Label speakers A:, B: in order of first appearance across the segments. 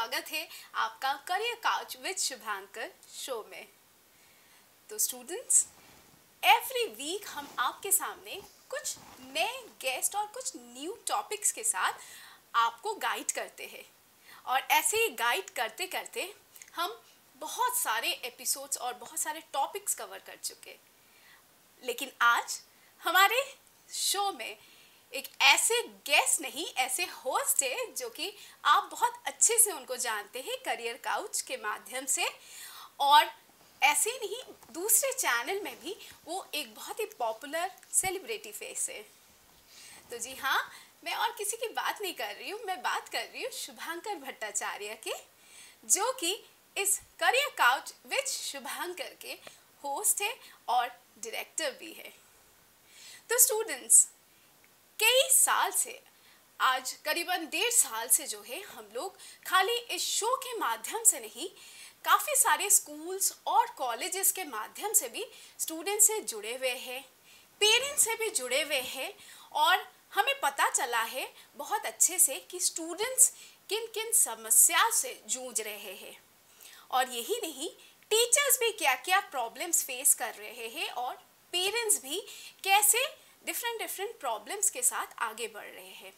A: स्वागत है आपका career couch with Shubhankar show में तो स्टूडेंट्स एवरी वीक हम आपके सामने कुछ नए गेस्ट और कुछ न्यू टॉपिक्स के साथ आपको गाइड करते हैं और ऐसे ही गाइड करते करते हम बहुत सारे एपिसोड्स और बहुत सारे टॉपिक्स कवर कर चुके लेकिन आज हमारे शो में एक ऐसे गेस्ट नहीं ऐसे होस्ट है जो कि आप बहुत अच्छे से उनको जानते हैं करियर काउच के माध्यम से और ऐसे नहीं दूसरे चैनल में भी वो एक बहुत ही पॉपुलर सेलिब्रिटी फेस है तो जी हाँ मैं और किसी की बात नहीं कर रही हूँ मैं बात कर रही हूँ शुभांकर भट्टाचार्य के जो कि इस करियर काउच विच शुभांकर के होस्ट है और डायरेक्टर भी है तो स्टूडेंट्स कई साल से आज करीबन डेढ़ साल से जो है हम लोग खाली इस शो के माध्यम से नहीं काफ़ी सारे स्कूल्स और कॉलेजेस के माध्यम से भी स्टूडेंट से जुड़े हुए हैं पेरेंट्स से भी जुड़े हुए हैं और हमें पता चला है बहुत अच्छे से कि स्टूडेंट्स किन किन समस्या से जूझ रहे हैं और यही नहीं टीचर्स भी क्या क्या प्रॉब्लम्स फेस कर रहे हैं और पेरेंट्स भी कैसे डिफरेंट डिफरेंट प्रॉब्लम्स के साथ आगे बढ़ रहे हैं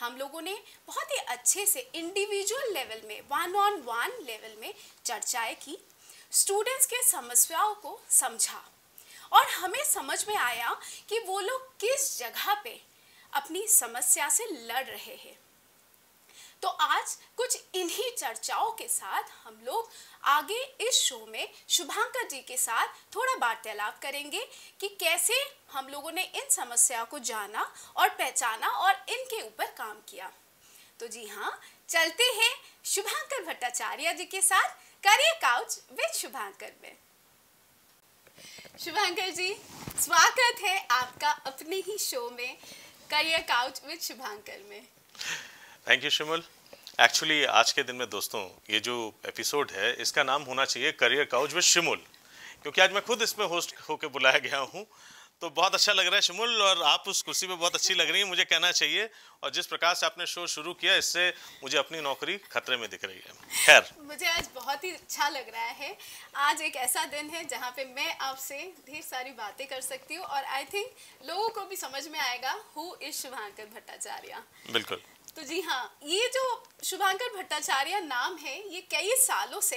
A: हम लोगों ने बहुत ही अच्छे से इंडिविजुअल लेवल में वन ऑन वन लेवल में चर्चाएं की स्टूडेंट्स के समस्याओं को समझा और हमें समझ में आया कि वो लोग किस जगह पे अपनी समस्या से लड़ रहे हैं तो आज कुछ इन्हीं चर्चाओं के साथ हम लोग आगे इस शो में शुभांकर जी के साथ थोड़ा वार्तालाप करेंगे कि कैसे हम लोगों ने इन समस्याओं को जाना और पहचाना और इनके ऊपर काम किया तो जी हाँ चलते हैं शुभांकर भट्टाचार्य जी के साथ करिए काउच विद शुभांकर में शुभांकर जी स्वागत है आपका अपने ही शो में करियर काउच विद शुभांकर में
B: थैंक यू शिमल एक्चुअली आज के दिन में दोस्तों ये जो एपिसोड है इसका नाम होना चाहिए करियर काउज विद शिमुल क्योंकि आज मैं खुद इसमें होस्ट होकर बुलाया गया हूँ तो बहुत अच्छा लग रहा है शिमुल और आप उस कुर्सी पे बहुत अच्छी लग रही है मुझे कहना चाहिए और जिस प्रकार से आपने शो शुरू किया इससे मुझे अपनी नौकरी खतरे में दिख रही है खैर
A: मुझे आज बहुत ही अच्छा लग रहा है आज एक ऐसा दिन है जहाँ पे मैं आपसे ढेर सारी बातें कर सकती हूँ और आई थिंक लोगों को भी समझ में आएगा हु इज शुभांकर भट्टाचार्य बिल्कुल तो जी हाँ ये जो शुभांकर भट्टाचार्य नाम है ये कई सालों से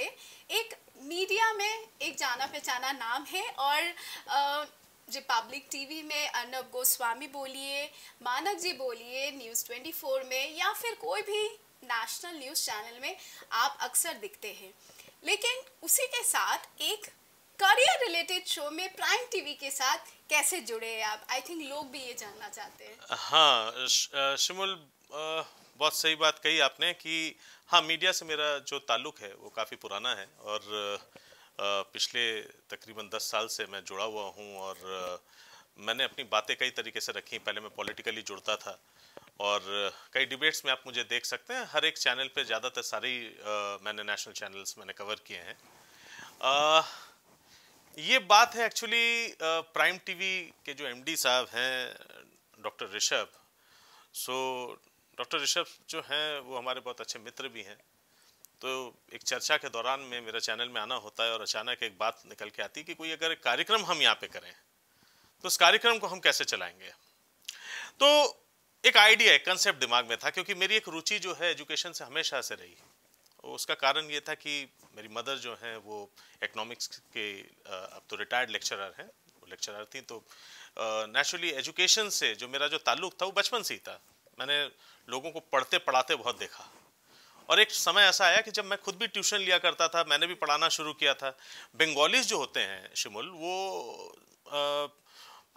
A: एक मीडिया में एक जाना पहचाना नाम है और आ, रिपब्लिक टीवी में अर्नब गोस्वामी बोलिए मानक जी बोलिए न्यूज़ 24 में या फिर कोई भी नेशनल न्यूज़ चैनल में आप अक्सर दिखते हैं लेकिन उसी के साथ एक करियर रिलेटेड शो में प्राइम टीवी के साथ कैसे जुड़े आप आई थिंक लोग भी ये जानना चाहते हैं
B: हाँ शिमुल बहुत सही बात कही आपने कि हाँ मीडिया से मेरा जो ताल्लुक़ है वो काफ़ी पुराना है और पिछले तकरीबन दस साल से मैं जुड़ा हुआ हूँ और मैंने अपनी बातें कई तरीके से रखी पहले मैं पॉलिटिकली जुड़ता था और कई डिबेट्स में आप मुझे देख सकते हैं हर एक चैनल पे ज़्यादातर सारी मैंने नेशनल चैनल्स मैंने कवर किए हैं आ, ये बात है एक्चुअली प्राइम टीवी के जो एमडी साहब हैं doctor Rishabh so doctor Rishabh जो हैं वो हमारे बहुत अच्छे मित्र भी हैं तो एक चर्चा के दौरान में मेरा चैनल में आना होता है और अचानक एक बात निकल के आती है कि कोई अगर कार्यक्रम हम यहाँ पे करें तो उस कार्यक्रम को हम कैसे चलाएंगे तो एक आइडिया एक कंसेप्ट दिमाग में था क्योंकि मेरी एक रुचि जो है एजुकेशन से हमेशा से रही उसका कारण ये था कि मेरी मदर जो हैं वो इकोनॉमिक्स के अब तो रिटायर्ड लेक्चरर हैं लेक्चरर थी तो नेचुरली एजुकेशन से जो मेरा जो ताल्लुक था वो बचपन से ही था मैंने लोगों को पढ़ते पढ़ाते बहुत देखा और एक समय ऐसा आया कि जब मैं खुद भी ट्यूशन लिया करता था मैंने भी पढ़ाना शुरू किया था बंगालीज जो होते हैं शिमुल वो आ,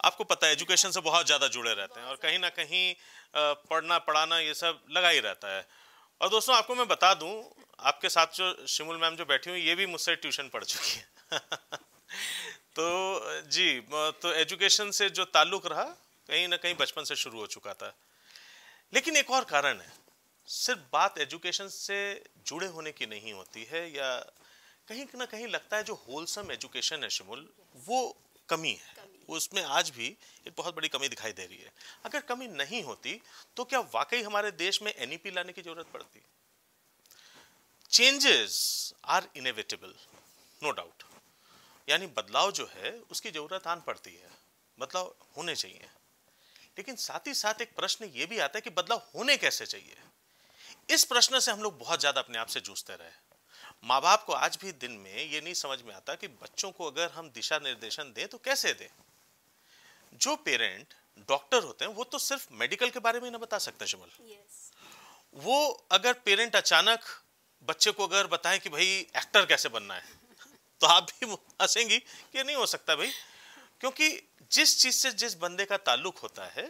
B: आपको पता है एजुकेशन से बहुत ज़्यादा जुड़े रहते हैं और कहीं ना कहीं पढ़ना पढ़ाना ये सब लगा ही रहता है और दोस्तों आपको मैं बता दूं आपके साथ जो शिमुल मैम जो बैठी हुई ये भी मुझसे ट्यूशन पढ़ चुकी है तो जी तो एजुकेशन से जो ताल्लुक़ रहा कहीं ना कहीं बचपन से शुरू हो चुका था लेकिन एक और कारण है सिर्फ बात एजुकेशन से जुड़े होने की नहीं होती है या कहीं ना कहीं लगता है जो होलसम एजुकेशन है शिमुल वो कमी है उसमें आज भी एक बहुत बड़ी कमी दिखाई दे रही है अगर कमी नहीं होती तो क्या वाकई हमारे देश में एन e लाने की जरूरत पड़ती changes are inevitable no doubt यानी बदलाव जो है उसकी ज़रूरत आन पड़ती है बदलाव होने चाहिए लेकिन साथ ही साथ एक प्रश्न ये भी आता है कि बदलाव होने कैसे चाहिए इस प्रश्न से हम लोग बहुत ज़्यादा अपने आप से जूझते रहे माँ बाप को आज भी दिन में ये नहीं समझ में आता कि बच्चों को अगर हम दिशा निर्देशन दें तो कैसे दें जो पेरेंट डॉक्टर होते हैं वो तो सिर्फ मेडिकल के बारे में ना बता सकते शिमल वो अगर पेरेंट अचानक बच्चे को अगर बताएं कि भाई एक्टर कैसे बनना है तो आप भी हंसेंगी कि नहीं हो सकता भाई क्योंकि जिस चीज़ से जिस बंदे का ताल्लुक होता है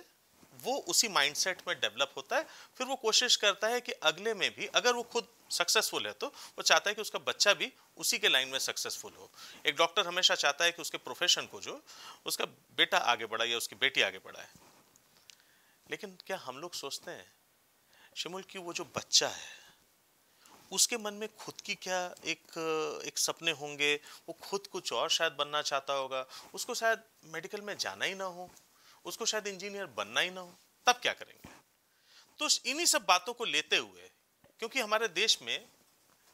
B: वो उसी माइंडसेट में डेवलप होता है फिर वो कोशिश करता है कि अगले में भी अगर वो खुद सक्सेसफुल है तो वो चाहता है कि उसका बच्चा भी उसी के लाइन में सक्सेसफुल हो एक डॉक्टर हमेशा चाहता है कि उसके प्रोफेशन को जो उसका बेटा आगे बढ़ा या उसकी बेटी आगे बढ़ाए लेकिन क्या हम लोग सोचते हैं शिमुल की वो जो बच्चा है उसके मन में खुद की क्या एक एक सपने होंगे वो खुद कुछ और शायद बनना चाहता होगा उसको शायद मेडिकल में जाना ही ना हो उसको शायद इंजीनियर बनना ही ना हो तब क्या करेंगे तो इन्हीं सब बातों को लेते हुए क्योंकि हमारे देश में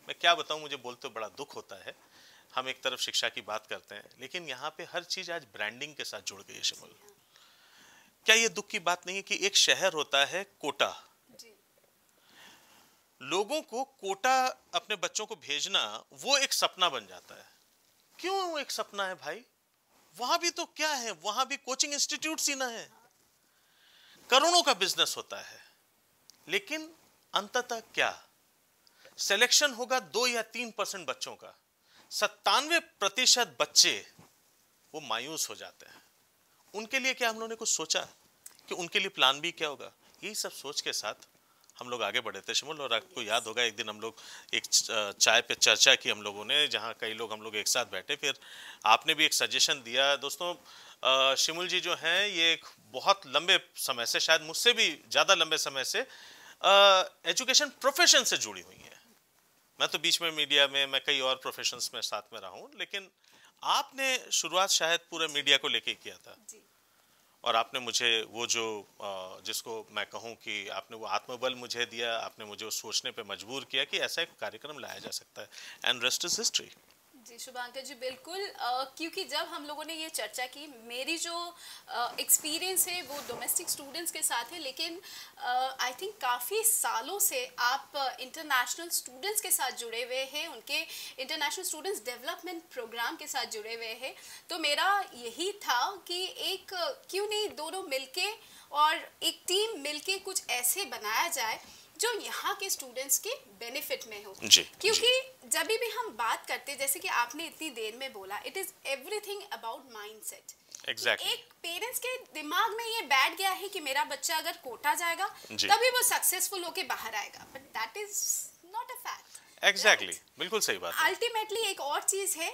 B: मैं क्या बताऊं मुझे बोलते बड़ा दुख होता है हम एक तरफ शिक्षा की बात करते हैं लेकिन यहाँ पे हर चीज़ आज ब्रांडिंग के साथ जुड़ गई है शिमल क्या ये दुख की बात नहीं है कि एक शहर होता है कोटा लोगों को कोटा अपने बच्चों को भेजना वो एक सपना बन जाता है क्यों एक सपना है भाई वहां भी तो क्या है वहां भी कोचिंग इंस्टीट्यूट ही ना है करोड़ों का बिजनेस होता है लेकिन अंततः क्या सिलेक्शन होगा दो या तीन परसेंट बच्चों का सत्तानवे प्रतिशत बच्चे वो मायूस हो जाते हैं उनके लिए क्या हम लोगों ने कुछ सोचा कि उनके लिए प्लान भी क्या होगा यही सब सोच के साथ हम लोग आगे बढ़े थे शिमुल और आपको याद होगा एक दिन हम लोग एक चाय पे चर्चा की हम लोगों ने जहाँ कई लोग हम लोग एक साथ बैठे फिर आपने भी एक सजेशन दिया दोस्तों शिमुल जी जो हैं ये एक बहुत लंबे समय से शायद मुझसे भी ज़्यादा लंबे समय से एजुकेशन प्रोफेशन से जुड़ी हुई हैं मैं तो बीच में मीडिया में मैं कई और प्रोफेशंस में साथ में रहा हूँ लेकिन आपने शुरुआत शायद पूरे मीडिया को लेके किया था जी। और आपने मुझे वो जो जिसको मैं कहूँ कि आपने वो आत्मबल मुझे दिया आपने मुझे सोचने पे मजबूर किया कि ऐसा एक कार्यक्रम लाया जा सकता है एंड रेस्ट इज हिस्ट्री
A: जी शुभांकर जी बिल्कुल आ, क्योंकि जब हम लोगों ने ये चर्चा की मेरी जो एक्सपीरियंस है वो डोमेस्टिक स्टूडेंट्स के साथ है लेकिन आई थिंक काफ़ी सालों से आप इंटरनेशनल स्टूडेंट्स के साथ जुड़े हुए हैं उनके इंटरनेशनल स्टूडेंट्स डेवलपमेंट प्रोग्राम के साथ जुड़े हुए हैं तो मेरा यही था कि एक क्यों नहीं दोनों मिलके और एक टीम मिलके कुछ ऐसे बनाया जाए जो यहाँ के स्टूडेंट्स के बेनिफिट में हो जी, क्योंकि जब भी हम बात करते हैं जैसे कि आपने इतनी देर में बोला it is everything about mindset Exactly. एक पेरेंट्स के दिमाग में ये बैठ गया है कि मेरा बच्चा अगर कोटा जाएगा तभी वो सक्सेसफुल होके बाहर आएगा but that is not a
B: fact exactly बिल्कुल सही बात
A: अल्टीमेटली एक और चीज है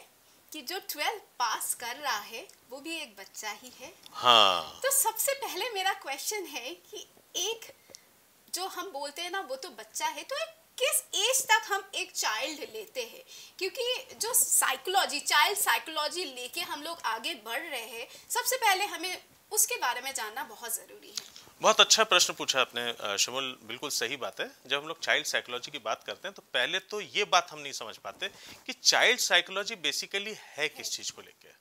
A: कि जो ट्वेल्थ पास कर रहा है वो भी एक बच्चा ही है
B: हाँ.
A: तो सबसे पहले मेरा क्वेश्चन है कि एक जो हम बोलते हैं ना वो तो बच्चा है तो एक किस एज तक हम एक चाइल्ड लेते हैं क्योंकि जो साइकोलॉजी चाइल्ड साइकोलॉजी लेके हम लोग आगे बढ़ रहे हैं सबसे पहले हमें उसके बारे में जानना बहुत ज़रूरी है
B: बहुत अच्छा प्रश्न पूछा आपने शमुल बिल्कुल सही बात है जब हम लोग चाइल्ड साइकोलॉजी की बात करते हैं तो पहले तो ये बात हम नहीं समझ पाते कि चाइल्ड साइकोलॉजी बेसिकली है किस चीज़ को लेकर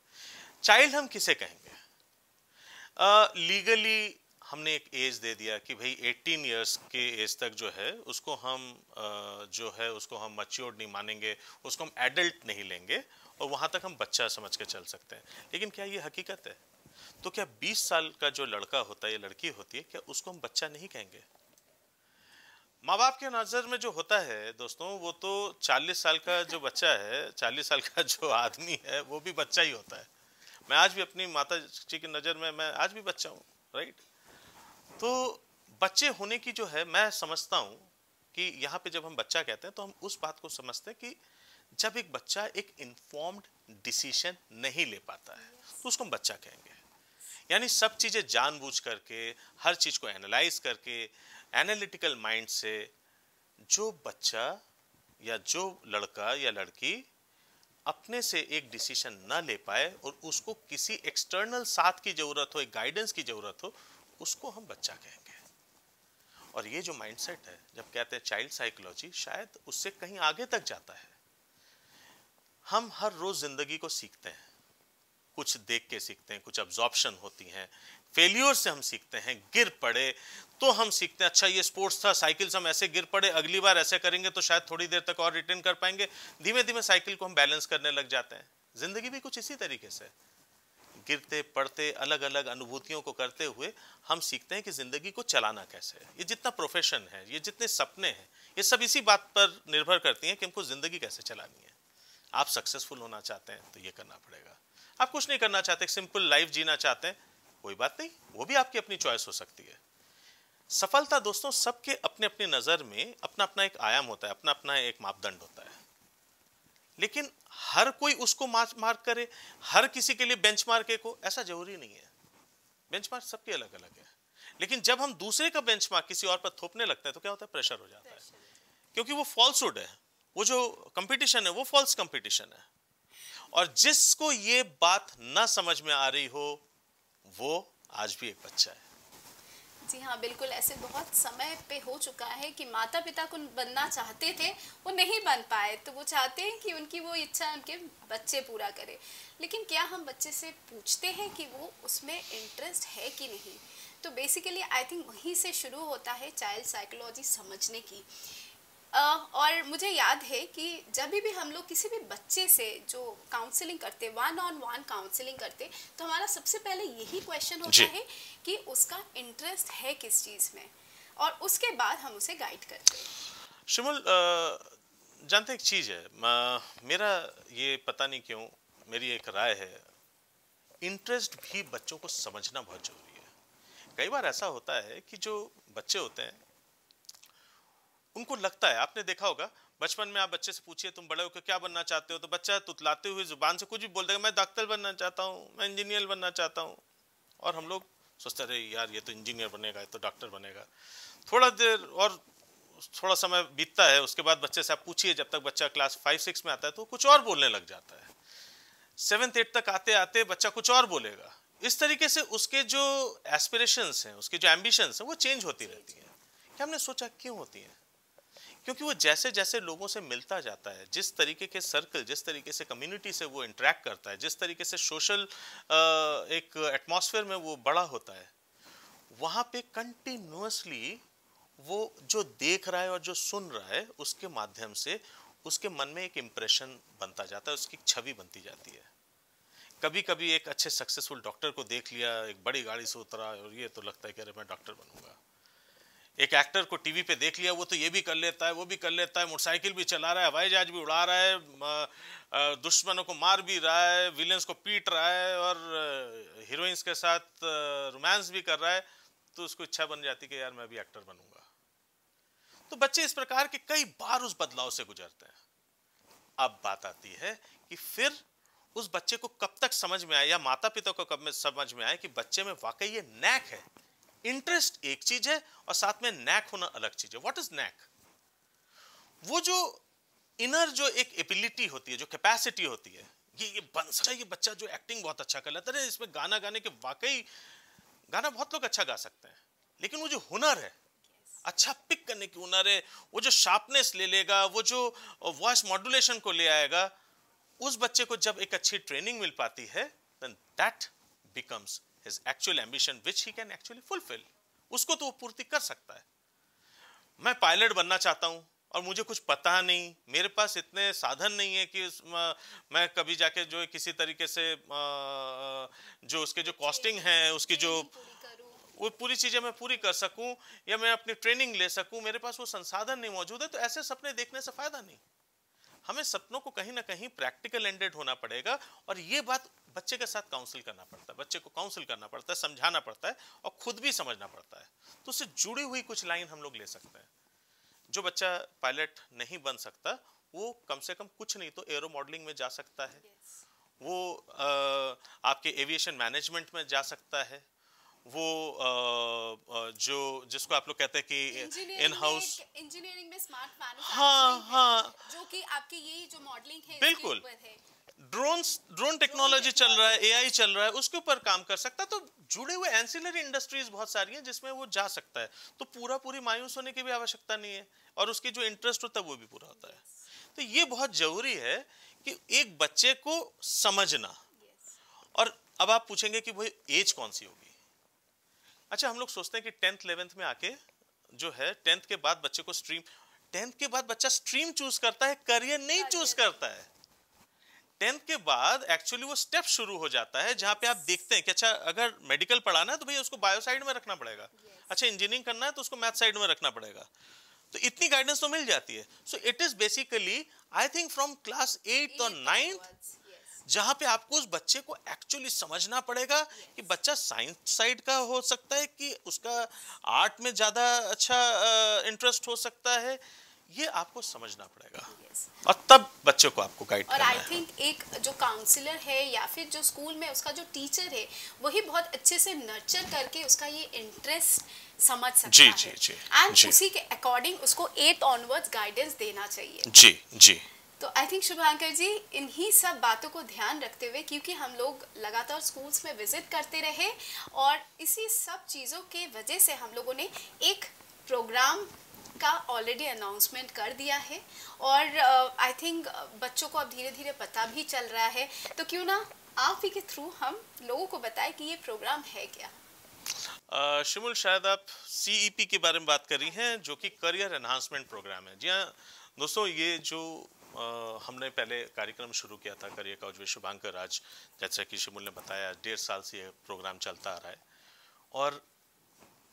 B: चाइल्ड हम किसे कहेंगे लीगली uh, हमने एक एज दे दिया कि भाई 18 इयर्स के एज तक जो है उसको हम जो है उसको हम मच्योर्ड नहीं मानेंगे उसको हम एडल्ट नहीं लेंगे और वहाँ तक हम बच्चा समझ के चल सकते हैं लेकिन क्या ये हकीकत है तो क्या 20 साल का जो लड़का होता है या लड़की होती है क्या उसको हम बच्चा नहीं कहेंगे माँ बाप के नज़र में जो होता है दोस्तों वो तो 40 साल का जो बच्चा है 40 साल का जो आदमी है वो भी बच्चा ही होता है मैं आज भी अपनी माता जी की नज़र में मैं आज भी बच्चा हूँ राइट तो बच्चे होने की जो है मैं समझता हूँ कि यहाँ पे जब हम बच्चा कहते हैं तो हम उस बात को समझते हैं कि जब एक बच्चा एक इन्फॉर्म्ड डिसीजन नहीं ले पाता है तो उसको हम बच्चा कहेंगे यानी सब चीज़ें जानबूझ करके हर चीज़ को एनालाइज करके एनालिटिकल माइंड से जो बच्चा या जो लड़का या लड़की अपने से एक डिसीजन ना ले पाए और उसको किसी एक्सटर्नल साथ की ज़रूरत हो एक गाइडेंस की ज़रूरत हो उसको हम बच्चा कहेंगे और ये जो माइंडसेट है जब कहते हैं चाइल्ड साइकोलॉजी शायद उससे कहीं आगे तक जाता है हम हर रोज जिंदगी को सीखते हैं कुछ देख के सीखते हैं कुछ ऑब्जॉर्प्शन होती हैं फेल्योर से हम सीखते हैं गिर पड़े तो हम सीखते हैं अच्छा ये स्पोर्ट्स था साइकिल से हम ऐसे गिर पड़े अगली बार ऐसे करेंगे तो शायद थोड़ी देर तक और रिटर्न कर पाएंगे धीमे धीमे साइकिल को हम बैलेंस करने लग जाते हैं जिंदगी भी कुछ इसी तरीके से है गिरते पढ़ते अलग अलग अनुभूतियों को करते हुए हम सीखते हैं कि ज़िंदगी को चलाना कैसे है ये जितना प्रोफेशन है ये जितने सपने हैं ये सब इसी बात पर निर्भर करती हैं कि हमको ज़िंदगी कैसे चलानी है आप सक्सेसफुल होना चाहते हैं तो ये करना पड़ेगा आप कुछ नहीं करना चाहते सिंपल लाइफ जीना चाहते हैं कोई बात नहीं वो भी आपकी अपनी चॉइस हो सकती है सफलता दोस्तों सबके अपने अपनी नज़र में अपना अपना एक आयाम होता है अपना अपना एक मापदंड होता है लेकिन हर कोई उसको मार्क करे हर किसी के लिए बेंच मार्क हो ऐसा जरूरी नहीं है बेंच मार्क सबके अलग अलग है लेकिन जब हम दूसरे का बेंच मार्क किसी और पर थोपने लगते हैं तो क्या होता है प्रेशर हो जाता है क्योंकि वो फॉल्सुड है वो जो कंपटीशन है वो फॉल्स कंपटीशन है और जिसको ये बात ना समझ में आ रही हो वो आज भी एक बच्चा है
A: जी हाँ बिल्कुल ऐसे बहुत समय पे हो चुका है कि माता पिता को बनना चाहते थे वो नहीं बन पाए तो वो चाहते हैं कि उनकी वो इच्छा उनके बच्चे पूरा करें लेकिन क्या हम बच्चे से पूछते हैं कि वो उसमें इंटरेस्ट है कि नहीं तो बेसिकली आई थिंक वहीं से शुरू होता है चाइल्ड साइकोलॉजी समझने की और मुझे याद है कि जब भी हम लोग किसी भी बच्चे से जो काउंसलिंग करते वन ऑन वन काउंसलिंग करते तो हमारा सबसे पहले यही क्वेश्चन होता है कि उसका इंटरेस्ट है किस चीज़ में और उसके बाद हम उसे गाइड करते
B: शिमल जानते एक चीज़ है मेरा ये पता नहीं क्यों मेरी एक राय है इंटरेस्ट भी बच्चों को समझना बहुत ज़रूरी है कई बार ऐसा होता है कि जो बच्चे होते हैं उनको लगता है आपने देखा होगा बचपन में आप बच्चे से पूछिए तुम बड़े होकर क्या बनना चाहते हो तो बच्चा तुतलाते हुए जुबान से कुछ भी बोल देगा मैं डॉक्टर बनना चाहता हूँ मैं इंजीनियर बनना चाहता हूँ और हम लोग सोचते रहे यार ये तो इंजीनियर बनेगा ये तो डॉक्टर बनेगा थोड़ा देर और थोड़ा समय बीतता है उसके बाद बच्चे से आप पूछिए जब तक बच्चा क्लास फाइव सिक्स में आता है तो कुछ और बोलने लग जाता है सेवन्थ एट तक आते आते बच्चा कुछ और बोलेगा इस तरीके से उसके जो एस्पिरेशंस हैं उसके जो एम्बिशंस हैं वो चेंज होती रहती हैं क्या हमने सोचा क्यों होती हैं क्योंकि वो जैसे जैसे लोगों से मिलता जाता है जिस तरीके के सर्कल जिस तरीके से कम्युनिटी से वो इंटरेक्ट करता है जिस तरीके से सोशल एक एटमॉस्फेयर में वो बड़ा होता है वहाँ पे कंटिन्यूसली वो जो देख रहा है और जो सुन रहा है उसके माध्यम से उसके मन में एक इम्प्रेशन बनता जाता है उसकी छवि बनती जाती है कभी कभी एक अच्छे सक्सेसफुल डॉक्टर को देख लिया एक बड़ी गाड़ी से उतरा और ये तो लगता है कि अरे मैं डॉक्टर बनूंगा एक एक्टर को टीवी पे देख लिया वो तो ये भी कर लेता है वो भी कर लेता है मोटरसाइकिल भी चला रहा है हवाई जहाज भी उड़ा रहा है दुश्मनों को मार भी रहा है विलेंस को पीट रहा है और हीरोइंस के साथ रोमांस भी कर रहा है तो उसको इच्छा बन जाती कि यार मैं भी एक्टर बनूंगा तो बच्चे इस प्रकार के कई बार उस बदलाव से गुजरते हैं अब बात आती है कि फिर उस बच्चे को कब तक समझ में आए या माता पिता को कब में समझ में आए कि बच्चे में वाकई ये नैक है इंटरेस्ट एक चीज है और साथ में नैक होना अलग चीज है व्हाट इज नैक वो जो इनर जो एक एबिलिटी होती है जो कैपेसिटी होती है ये ये बन सकता है ये बच्चा जो एक्टिंग बहुत अच्छा कर लेता है इसमें गाना गाने के वाकई गाना बहुत लोग अच्छा गा सकते हैं लेकिन वो जो हुनर है अच्छा पिक करने की हुनर है वो जो शार्पनेस ले लेगा वो जो वॉइस मॉड्यूलेशन को ले आएगा उस बच्चे को जब एक अच्छी ट्रेनिंग मिल पाती है then that becomes his actual ambition which he can actually fulfill usko to तो वो पूर्ति कर सकता है मैं पायलट बनना चाहता हूँ और मुझे कुछ पता नहीं मेरे पास इतने साधन नहीं है कि मैं कभी जाके जो किसी तरीके से जो उसके जो कॉस्टिंग है उसकी जो वो पूरी चीज़ें मैं पूरी कर सकूं या मैं अपनी ट्रेनिंग ले सकूं मेरे पास वो संसाधन नहीं मौजूद है तो ऐसे सपने देखने से फ़ायदा नहीं हमें सपनों को कहीं ना कहीं प्रैक्टिकल एंडेड होना पड़ेगा और ये बात बच्चे के साथ काउंसिल करना पड़ता है बच्चे को काउंसिल करना पड़ता है समझाना पड़ता है और खुद भी समझना पड़ता है तो उससे जुड़ी हुई कुछ लाइन हम लोग ले सकते हैं जो बच्चा पायलट नहीं बन सकता वो कम से कम कुछ नहीं तो एरो मॉडलिंग में जा सकता है वो आ, आपके एविएशन मैनेजमेंट में जा सकता है वो जो जिसको आप लोग कहते हैं कि इन हाउस
A: इंजीनियरिंग में स्मार्ट हाँ हाँ जो कि आपके यही जो मॉडलिंग है बिल्कुल
B: ड्रोन ड्रोन टेक्नोलॉजी चल रहा है एआई चल रहा है उसके ऊपर काम कर सकता है तो जुड़े हुए एंसिलरी इंडस्ट्रीज बहुत सारी हैं जिसमें वो जा सकता है तो पूरा पूरी मायूस होने की भी आवश्यकता नहीं है और उसकी जो इंटरेस्ट होता है वो भी पूरा होता है तो ये बहुत जरूरी है कि एक बच्चे को समझना और अब आप पूछेंगे कि भाई एज कौन सी होगी अच्छा हम लोग सोचते हैं कि टेंथ इलेवेंथ में आके जो है टेंथ के बाद बच्चे को स्ट्रीम टेंथ के बाद बच्चा स्ट्रीम चूज करता है करियर नहीं चूज करता है टेंथ के बाद एक्चुअली वो स्टेप शुरू हो जाता है जहां पे आप देखते हैं कि अच्छा अगर मेडिकल पढ़ाना है तो भैया उसको बायो साइड में रखना पड़ेगा अच्छा इंजीनियरिंग करना है तो उसको मैथ साइड में रखना पड़ेगा तो इतनी गाइडेंस तो मिल जाती है so it is basically I think from class eight और नाइन्थ जहाँ पे आपको उस बच्चे को एक्चुअली समझना पड़ेगा कि बच्चा साइंस साइड का हो सकता है कि उसका आर्ट में ज़्यादा अच्छा इंटरेस्ट हो सकता है ये आपको समझना पड़ेगा yes. और तब बच्चे को आपको गाइड और
A: आई थिंक एक जो काउंसलर है या फिर जो स्कूल में उसका जो टीचर है वही बहुत अच्छे से नर्चर करके उसका ये इंटरेस्ट समझ सकता जी, है
B: जी जी जी एंड उसी
A: के अकॉर्डिंग उसको एट ऑनवर्ड्स गाइडेंस देना चाहिए जी जी तो आई थिंक शुभांकर जी इन्हीं सब बातों को ध्यान रखते हुए क्योंकि हम लोग लगातार स्कूल्स में विजिट करते रहे और इसी सब चीज़ों के वजह से हम लोगों ने एक प्रोग्राम का ऑलरेडी अनाउंसमेंट कर दिया है और आई uh, थिंक uh, बच्चों को अब धीरे धीरे पता भी चल रहा है तो क्यों ना आप ही के थ्रू हम लोगों को बताएं कि ये प्रोग्राम है
B: क्या शिमुल शायद आप सीईपी e के बारे में बात कर रही हैं जो कि करियर एनहांसमेंट प्रोग्राम है जी हाँ दोस्तों ये जो हमने पहले कार्यक्रम शुरू किया था करियर काउज में शुभांकर आज जैसा कि शिमुल ने बताया डेढ़ साल से यह प्रोग्राम चलता आ रहा है और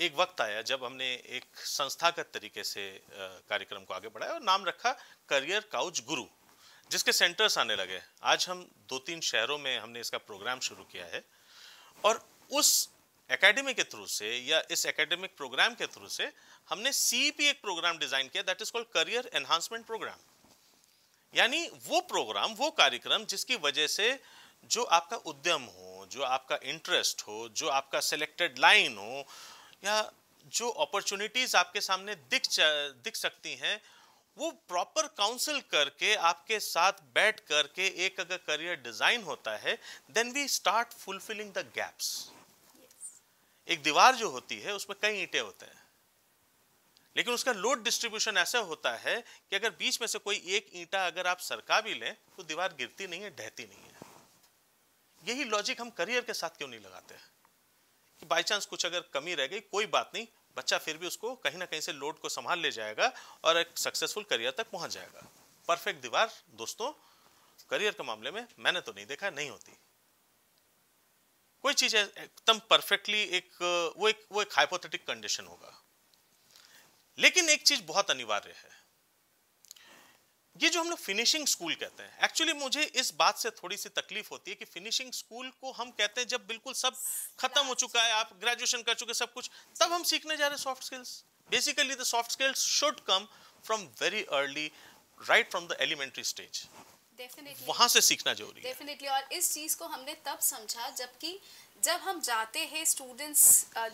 B: एक वक्त आया जब हमने एक संस्थागत तरीके से कार्यक्रम को आगे बढ़ाया और नाम रखा करियर काउच गुरु जिसके सेंटर्स आने लगे आज हम दो तीन शहरों में हमने इसका प्रोग्राम शुरू किया है और उस एकेडमी के थ्रू से या इस एकेडमिक प्रोग्राम के थ्रू से हमने सी एक प्रोग्राम डिजाइन किया that is called career enhancement program यानी वो प्रोग्राम वो कार्यक्रम जिसकी वजह से जो आपका उद्यम हो जो आपका इंटरेस्ट हो जो आपका सिलेक्टेड लाइन हो या जो अपॉर्चुनिटीज़ आपके सामने दिख दिख सकती हैं वो प्रॉपर काउंसिल करके आपके साथ बैठ करके एक अगर करियर डिज़ाइन होता है then we start fulfilling the gaps एक दीवार जो होती है उसमें कई ईंटें होते हैं लेकिन उसका लोड डिस्ट्रीब्यूशन ऐसा होता है कि अगर बीच में से कोई एक ईंटा अगर आप सरका भी लें तो दीवार गिरती नहीं है ढहती नहीं है यही लॉजिक हम करियर के साथ क्यों नहीं लगाते हैं कि बाई चांस कुछ अगर कमी रह गई कोई बात नहीं बच्चा फिर भी उसको कहीं ना कहीं से लोड को संभाल ले जाएगा और एक सक्सेसफुल करियर तक पहुंच जाएगा परफेक्ट दीवार दोस्तों करियर के मामले में मैंने तो नहीं देखा नहीं होती कोई चीज एकदम परफेक्टली एक वो एक वो एक हाइपोथेटिक कंडीशन होगा लेकिन एक चीज बहुत अनिवार्य है ये जो हम लोग फिनिशिंग स्कूल कहते हैं एक्चुअली मुझे इस बात से थोड़ी सी तकलीफ होती है कि फिनिशिंग स्कूल को हम कहते हैं जब बिल्कुल सब खत्म हो चुका है आप ग्रेजुएशन कर चुके सब कुछ तब हम सीखने जा रहे हैं soft skills basically the soft skills should come from very early right from the elementary stage वहां से सीखना जरूरी है
A: डेफिनेटली और इस चीज को हमने तब समझा जबकि जब हम जाते हैं स्टूडेंट्स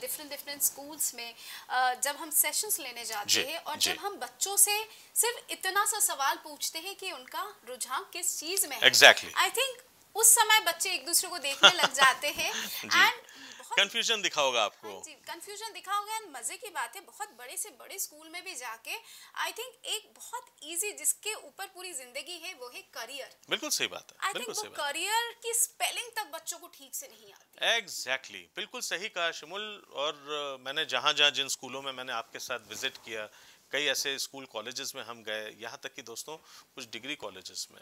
A: डिफरेंट डिफरेंट स्कूल्स में uh, जब हम सेशंस लेने जाते हैं और जब हम बच्चों से सिर्फ इतना सा सवाल पूछते हैं कि उनका रुझान किस चीज़ में है आई exactly. थिंक उस समय बच्चे एक दूसरे को देखने लग जाते हैं एंड
B: कंफ्यूजन दिखा होगा आपको
A: कंफ्यूजन दिखा होगा एंड मजे की बात है बहुत बड़े से बड़े स्कूल में भी जाके आई थिंक एक बहुत इजी जिसके ऊपर पूरी जिंदगी है वो है करियर
B: बिल्कुल सही बात है आई थिंक वो
A: करियर की स्पेलिंग तक बच्चों को ठीक से नहीं आती
B: एग्जैक्टली exactly, बिल्कुल सही कहा शिमुल और मैंने जहाँ जहाँ जिन स्कूलों में मैंने आपके साथ विजिट किया कई ऐसे स्कूल कॉलेजेस में हम गए यहाँ तक कि दोस्तों कुछ डिग्री कॉलेजेस में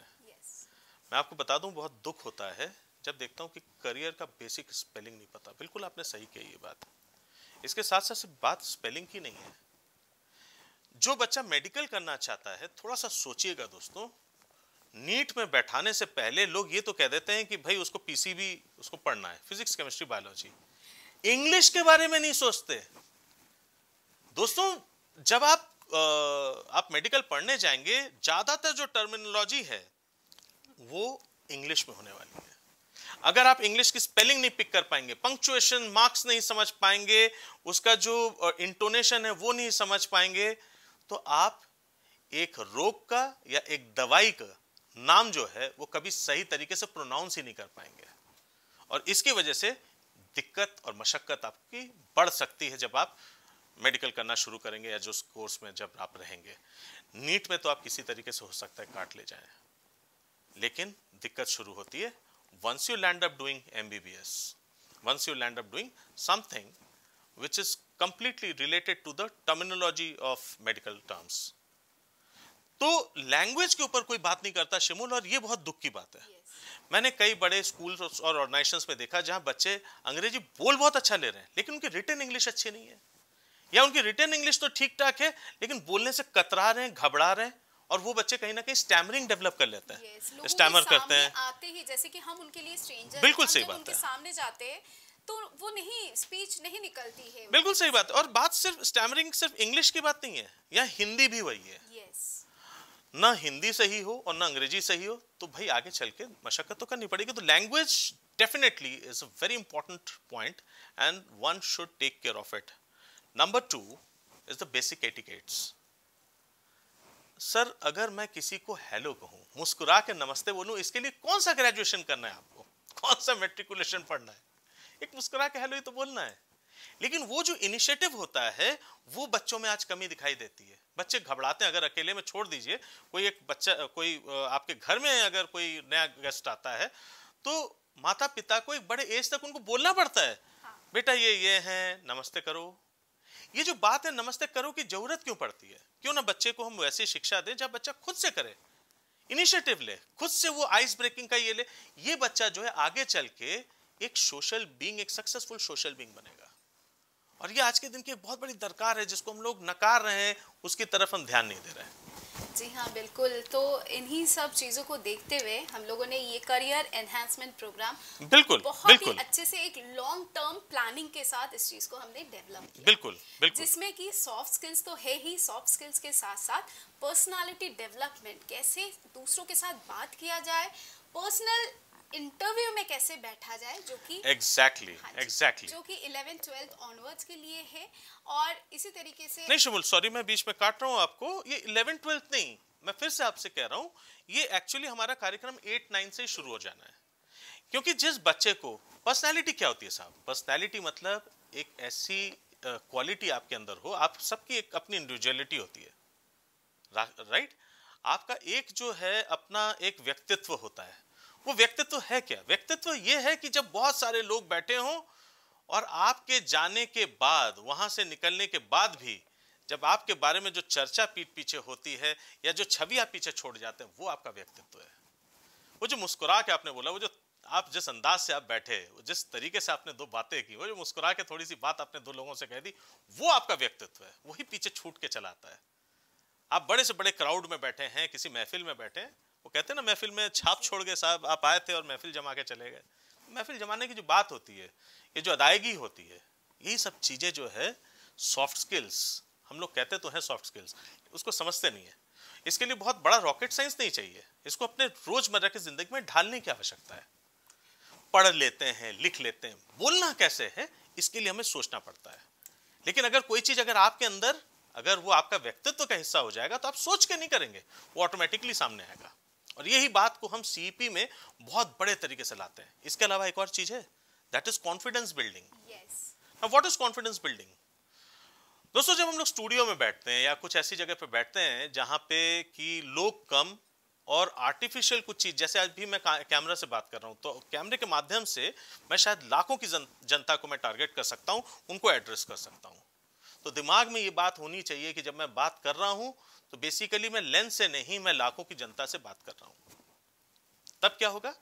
B: मैं आपको बता दूं बहुत दुख होता है जब देखता हूँ कि करियर का बेसिक स्पेलिंग नहीं पता बिल्कुल आपने सही कही ये बात इसके साथ साथ सिर्फ बात स्पेलिंग की नहीं है जो बच्चा मेडिकल करना चाहता है थोड़ा सा सोचिएगा दोस्तों नीट में बैठाने से पहले लोग ये तो कह देते हैं कि भाई उसको पीसीबी उसको पढ़ना है फिजिक्स केमिस्ट्री बायोलॉजी इंग्लिश के बारे में नहीं सोचते दोस्तों जब आप आ, आप मेडिकल पढ़ने जाएंगे ज़्यादातर जो टर्मिनोलॉजी है वो इंग्लिश में होने वाली है अगर आप इंग्लिश की स्पेलिंग नहीं पिक कर पाएंगे पंक्चुएशन मार्क्स नहीं समझ पाएंगे उसका जो इंटोनेशन है वो नहीं समझ पाएंगे तो आप एक रोग का या एक दवाई का नाम जो है वो कभी सही तरीके से प्रोनाउंस ही नहीं कर पाएंगे और इसकी वजह से दिक्कत और मशक्क़त आपकी बढ़ सकती है जब आप मेडिकल करना शुरू करेंगे या जो कोर्स में जब आप रहेंगे नीट में तो आप किसी तरीके से हो सकता है काट ले जाए लेकिन दिक्कत शुरू होती है once you land up doing MBBS, once you land up doing something which is completely related to the terminology of medical terms. तो लैंग्वेज के ऊपर कोई बात नहीं करता शिमुल और ये बहुत दुख की बात है yes. मैंने कई बड़े स्कूल और ऑर्गेनाइजेशन में देखा जहां बच्चे अंग्रेजी बोल बहुत अच्छा ले रहे हैं लेकिन उनकी रिटर्न इंग्लिश अच्छी नहीं है या उनकी रिटर्न इंग्लिश तो ठीक ठाक है लेकिन बोलने से कतरा रहे हैं घबरा रहे हैं और वो बच्चे कहीं ना कहीं स्टैमरिंग डेवलप कर लेते हैं स्टैमर करते हैं
A: आते ही जैसे कि हम उनके लिए स्ट्रेंजर बिल्कुल सही बात है सामने जाते हैं तो वो नहीं स्पीच नहीं निकलती है
B: बिल्कुल सही बात है और बात सिर्फ स्टैमरिंग सिर्फ इंग्लिश की बात नहीं है या हिंदी भी वही है ना हिंदी सही हो और ना अंग्रेजी सही हो तो भाई आगे चल के मशक्कत तो करनी पड़ेगी तो language definitely is a very important point and one should take care of it number two is the basic etiquettes sir अगर मैं किसी को हेलो कहूँ मुस्कुरा के नमस्ते बोलूँ इसके लिए कौन सा ग्रेजुएशन करना है आपको कौन सा मेट्रिकुलेशन पढ़ना है एक मुस्कुरा के हेलो ही तो बोलना है लेकिन वो जो इनिशिएटिव होता है वो बच्चों में आज कमी दिखाई देती है बच्चे घबराते हैं अगर अकेले में छोड़ दीजिए कोई एक बच्चा कोई आपके घर में अगर कोई नया गेस्ट आता है तो माता पिता को एक बड़े एज तक उनको बोलना पड़ता है हाँ। बेटा ये ये हैं नमस्ते करो ये जो बात है नमस्ते करो की जरूरत क्यों पड़ती है क्यों ना बच्चे को हम वैसी शिक्षा दें जब बच्चा खुद से करे इनिशिएटिव ले खुद से वो आइस ब्रेकिंग का ये ले ये बच्चा जो है आगे चल के एक सोशल बींग एक सक्सेसफुल सोशल बींग बनेगा और ये आज के दिन की बहुत बड़ी दरकार है जिसको हम लोग नकार रहे हैं उसकी तरफ हम ध्यान नहीं दे रहे हैं
A: जी हाँ बिल्कुल तो इन्हीं सब चीज़ों को देखते हुए हम लोगों ने ये करियर एनहेंसमेंट प्रोग्राम
B: बिल्कुल बहुत बिल्कुल, ही
A: अच्छे से एक लॉन्ग टर्म प्लानिंग के साथ इस चीज़ को हमने डेवलप किया
B: बिल्कुल, बिल्कुल
A: जिसमें कि सॉफ्ट स्किल्स तो है ही सॉफ्ट स्किल्स के साथ साथ पर्सनालिटी डेवलपमेंट कैसे दूसरों के साथ बात किया जाए पर्सनल इंटरव्यू में कैसे बैठा जाए जो कि
B: एग्जैक्टली हाँ एग्जैक्टली जो
A: कि 11 ट्वेल्थ ऑनवर्ड्स के लिए है और इसी तरीके से नहीं शुमुल
B: सॉरी मैं बीच में काट रहा हूँ आपको ये 11 ट्वेल्थ नहीं मैं फिर से आपसे कह रहा हूँ ये एक्चुअली हमारा कार्यक्रम एट नाइन से शुरू हो जाना है क्योंकि जिस बच्चे को पर्सनैलिटी क्या होती है साहब पर्सनैलिटी मतलब एक ऐसी क्वालिटी uh, आपके अंदर हो आप सबकी एक अपनी इंडिविजुअलिटी होती है राइट right? आपका एक जो है अपना एक व्यक्तित्व होता है वो व्यक्तित्व है क्या व्यक्तित्व ये है कि जब बहुत सारे लोग बैठे हों और आपके जाने के बाद वहां से निकलने के बाद भी जब आपके बारे में जो चर्चा पीठ पीछे होती है या जो छवि आप पीछे छोड़ जाते हैं वो आपका व्यक्तित्व है वो जो मुस्कुरा के आपने बोला वो जो आप जिस अंदाज से आप बैठे जिस तरीके से आपने दो बातें की वो जो मुस्कुरा के थोड़ी सी बात आपने दो लोगों से कह दी वो आपका व्यक्तित्व है वही पीछे छूट के चलाता है आप बड़े से बड़े क्राउड में बैठे हैं किसी महफिल में बैठे हैं वो कहते हैं ना महफिल में छाप छोड़ गए साहब आप आए थे और महफिल जमा के चले गए महफिल जमाने की जो बात होती है ये जो अदायगी होती है यही सब चीज़ें जो है सॉफ्ट स्किल्स हम लोग कहते तो हैं सॉफ्ट स्किल्स उसको समझते नहीं है इसके लिए बहुत बड़ा रॉकेट साइंस नहीं चाहिए इसको अपने रोजमर्रा की जिंदगी में ढालने की आवश्यकता है पढ़ लेते हैं लिख लेते हैं बोलना कैसे है इसके लिए हमें सोचना पड़ता है लेकिन अगर कोई चीज़ अगर आपके अंदर अगर वो आपका व्यक्तित्व का हिस्सा हो जाएगा तो आप सोच के नहीं करेंगे वो ऑटोमेटिकली सामने आएगा और यही बात को हम सीपी e में बहुत बड़े तरीके से लाते हैं इसके अलावा एक और चीज है that is confidence
A: building
B: what is confidence building दोस्तों जब हम लोग स्टूडियो में बैठते हैं या कुछ ऐसी जगह पे बैठते हैं जहां पे कि लोग कम और आर्टिफिशियल कुछ चीज जैसे आज भी मैं कैमरा से बात कर रहा हूं तो कैमरे के माध्यम से मैं शायद लाखों की जन, जनता को मैं टारगेट कर सकता हूं उनको एड्रेस कर सकता हूं तो दिमाग में ये बात होनी चाहिए कि जब मैं बात कर रहा हूं तो बेसिकली मैं लेंस से नहीं मैं लाखों की जनता से बात कर रहा हूं तब क्या होगा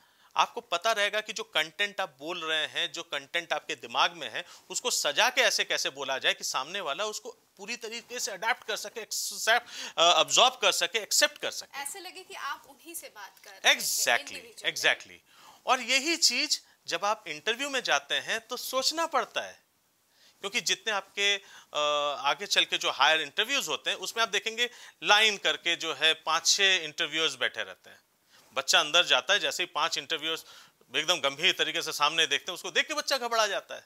B: आपको पता रहेगा कि जो कंटेंट आप बोल रहे हैं जो कंटेंट आपके दिमाग में है उसको सजा के ऐसे कैसे बोला जाए कि सामने वाला उसको पूरी तरीके से अडेप्ट कर सके ऑब्जॉर्व कर सके एक्सेप्ट कर सके
A: ऐसे लगे कि आप उन्हीं से बात
B: कर एग्जैक्टली एग्जैक्टली और यही चीज जब आप इंटरव्यू में जाते हैं तो सोचना पड़ता है क्योंकि जितने आपके आगे चल के जो हायर इंटरव्यूज़ होते हैं उसमें आप देखेंगे लाइन करके जो है पाँच छः इंटरव्यूअर्स बैठे रहते हैं बच्चा अंदर जाता है जैसे ही पाँच इंटरव्यूअर्स एकदम गंभीर तरीके से सामने देखते हैं उसको देख के बच्चा घबरा जाता है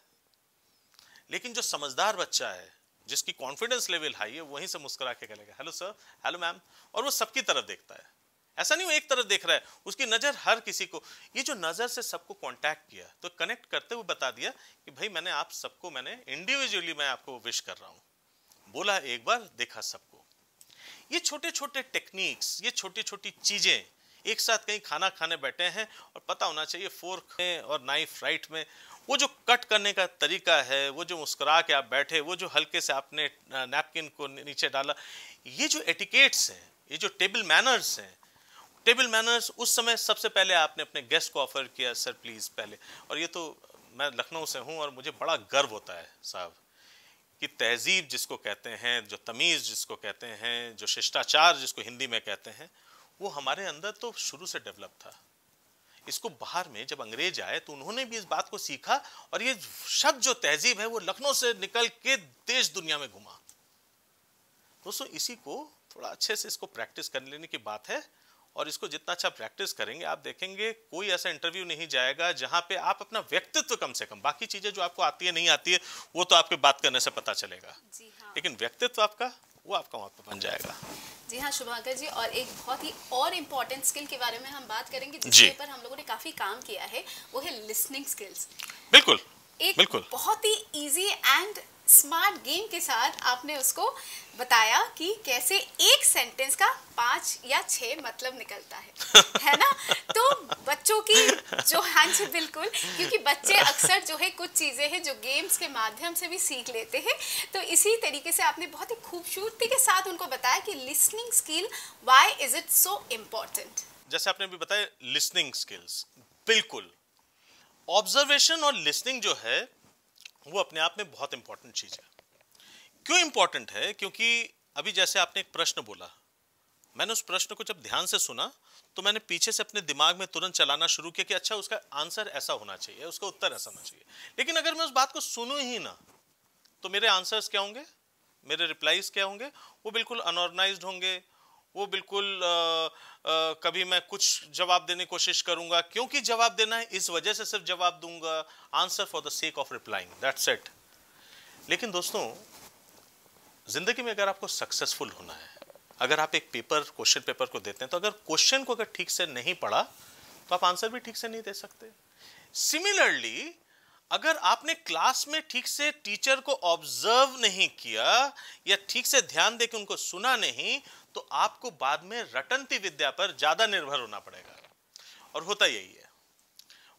B: लेकिन जो समझदार बच्चा है जिसकी कॉन्फिडेंस लेवल हाई है वहीं से मुस्कुरा के कहेगा हेलो सर हेलो मैम और वो सबकी तरफ देखता है ऐसा नहीं वो एक तरफ देख रहा है उसकी नज़र हर किसी को ये जो नज़र से सबको कांटेक्ट किया तो कनेक्ट करते हुए बता दिया कि भाई मैंने आप सबको मैंने इंडिविजुअली मैं आपको विश कर रहा हूँ बोला एक बार देखा सबको ये छोटे छोटे टेक्निक्स ये छोटी छोटी चीज़ें एक साथ कहीं खाना खाने बैठे हैं और पता होना चाहिए फोर्क में और नाइफ राइट में वो जो कट करने का तरीका है वो जो मुस्कुरा के आप बैठे वो जो हल्के से आपने नैपकिन को नीचे डाला ये जो एटिकेट्स हैं ये जो टेबल मैनर्स हैं टेबल मैनर्स उस समय सबसे पहले आपने अपने गेस्ट को ऑफर किया सर प्लीज़ पहले और ये तो मैं लखनऊ से हूँ और मुझे बड़ा गर्व होता है साहब कि तहजीब जिसको कहते हैं जो तमीज़ जिसको कहते हैं जो शिष्टाचार जिसको हिंदी में कहते हैं वो हमारे अंदर तो शुरू से डेवलप था इसको बाहर में जब अंग्रेज आए तो उन्होंने भी इस बात को सीखा और ये शब्द जो तहजीब है वो लखनऊ से निकल के देश दुनिया में घुमा दोस्तों इसी को थोड़ा अच्छे से इसको प्रैक्टिस कर लेने की बात है और इसको जितना अच्छा प्रैक्टिस करेंगे आप देखेंगे कोई ऐसा इंटरव्यू नहीं जाएगा जहां पे आप अपना व्यक्तित्व कम से कम बाकी चीजें जो आपको आती है नहीं आती है वो तो आपके बात करने से पता चलेगा जी हाँ। लेकिन व्यक्तित्व आपका वो आपका वहां पर बन जाएगा
A: जी हाँ शुभाकर जी और एक बहुत ही और इम्पोर्टेंट स्किल के बारे में हम बात करेंगे जिसके पर हम लोगों ने काफी काम किया है वो है लिसनिंग स्किल्स बिल्कुल एक बिल्कुल बहुत ही इजी एंड स्मार्ट गेम के साथ आपने उसको बताया कि कैसे एक सेंटेंस का पांच या छह मतलब निकलता है है ना तो बच्चों की जो हाँ जी बिल्कुल क्योंकि बच्चे अक्सर जो है कुछ चीज़ें हैं जो गेम्स के माध्यम से भी सीख लेते हैं तो इसी तरीके से आपने बहुत ही खूबसूरती के साथ उनको बताया कि listening skill why is it so important
B: जैसे आपने भी बताया लिसनिंग स्किल्स बिल्कुल ऑब्जर्वेशन और लिसनिंग जो है वो अपने आप में बहुत इंपॉर्टेंट चीज़ है क्यों इंपॉर्टेंट है क्योंकि अभी जैसे आपने एक प्रश्न बोला मैंने उस प्रश्न को जब ध्यान से सुना तो मैंने पीछे से अपने दिमाग में तुरंत चलाना शुरू किया कि अच्छा उसका आंसर ऐसा होना चाहिए उसका उत्तर ऐसा होना चाहिए लेकिन अगर मैं उस बात को सुनू ही ना तो मेरे आंसर्स क्या होंगे मेरे रिप्लाईज क्या होंगे वो बिल्कुल अनऑर्गेनाइज होंगे वो बिल्कुल आ, कभी मैं कुछ जवाब देने की कोशिश करूंगा क्योंकि जवाब देना है इस वजह से सिर्फ जवाब दूंगा answer for the sake of replying that's it लेकिन दोस्तों जिंदगी में अगर आपको सक्सेसफुल होना है अगर आप एक पेपर क्वेश्चन पेपर को देते हैं तो अगर क्वेश्चन को अगर ठीक से नहीं पढ़ा तो आप आंसर भी ठीक से नहीं दे सकते सिमिलरली अगर आपने क्लास में ठीक से टीचर को ऑब्जर्व नहीं किया या ठीक से ध्यान देकर उनको सुना नहीं तो आपको बाद में रटनती विद्या पर ज्यादा निर्भर होना पड़ेगा और होता यही है